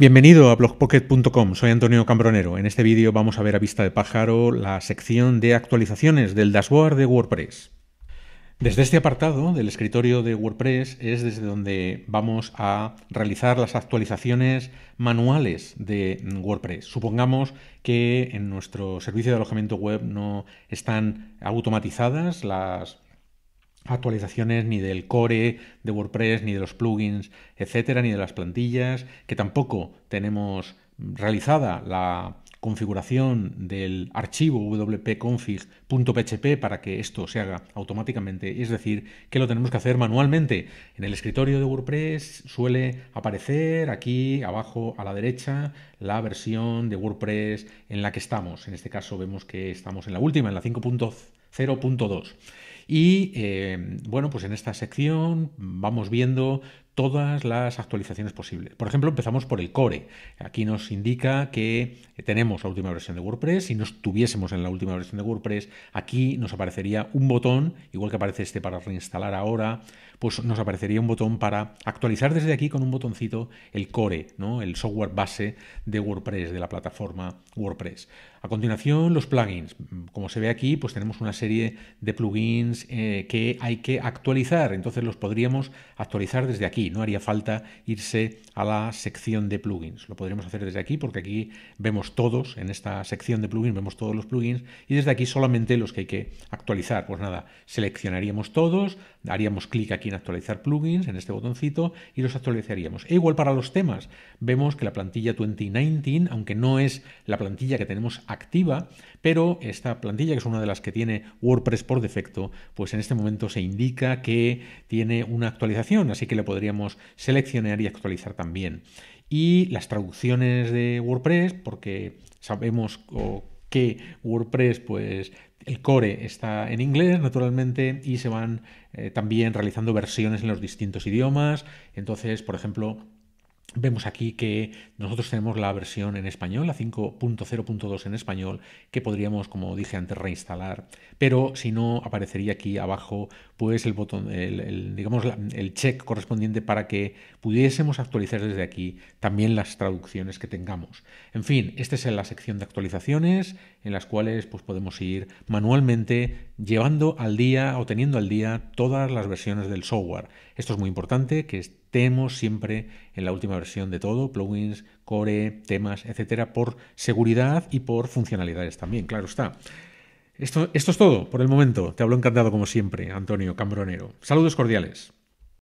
Bienvenido a blogpocket.com, soy Antonio Cambronero. En este vídeo vamos a ver a vista de pájaro la sección de actualizaciones del dashboard de WordPress. Desde este apartado del escritorio de WordPress es desde donde vamos a realizar las actualizaciones manuales de WordPress. Supongamos que en nuestro servicio de alojamiento web no están automatizadas las actualizaciones ni del core de WordPress, ni de los plugins, etcétera, ni de las plantillas, que tampoco tenemos realizada la configuración del archivo wp-config.php para que esto se haga automáticamente, es decir, que lo tenemos que hacer manualmente. En el escritorio de WordPress suele aparecer aquí abajo a la derecha la versión de WordPress en la que estamos. En este caso vemos que estamos en la última, en la 5.0.2. Y eh, bueno, pues en esta sección vamos viendo todas las actualizaciones posibles. Por ejemplo, empezamos por el core. Aquí nos indica que tenemos la última versión de WordPress, si no estuviésemos en la última versión de WordPress, aquí nos aparecería un botón, igual que aparece este para reinstalar ahora, pues nos aparecería un botón para actualizar desde aquí con un botoncito el core, ¿no? el software base de WordPress, de la plataforma WordPress. A continuación, los plugins. Como se ve aquí, pues tenemos una serie de plugins eh, que hay que actualizar, entonces los podríamos actualizar desde aquí, no haría falta irse a la sección de plugins, lo podríamos hacer desde aquí porque aquí vemos todo en esta sección de plugins vemos todos los plugins y desde aquí solamente los que hay que actualizar. Pues nada, seleccionaríamos todos, daríamos clic aquí en actualizar plugins, en este botoncito, y los actualizaríamos. E igual para los temas, vemos que la plantilla 2019, aunque no es la plantilla que tenemos activa, pero esta plantilla, que es una de las que tiene WordPress por defecto, pues en este momento se indica que tiene una actualización, así que le podríamos seleccionar y actualizar también y las traducciones de WordPress, porque sabemos que WordPress, pues el core está en inglés, naturalmente, y se van eh, también realizando versiones en los distintos idiomas. Entonces, por ejemplo, Vemos aquí que nosotros tenemos la versión en español, la 5.0.2 en español, que podríamos, como dije antes, reinstalar. Pero si no, aparecería aquí abajo pues el botón, digamos, el check correspondiente para que pudiésemos actualizar desde aquí también las traducciones que tengamos. En fin, esta es la sección de actualizaciones en las cuales pues, podemos ir manualmente llevando al día o teniendo al día todas las versiones del software. Esto es muy importante, que Temos siempre en la última versión de todo, plugins, core, temas, etcétera, por seguridad y por funcionalidades también, claro está. Esto, esto es todo por el momento. Te hablo encantado como siempre, Antonio Cambronero. Saludos cordiales.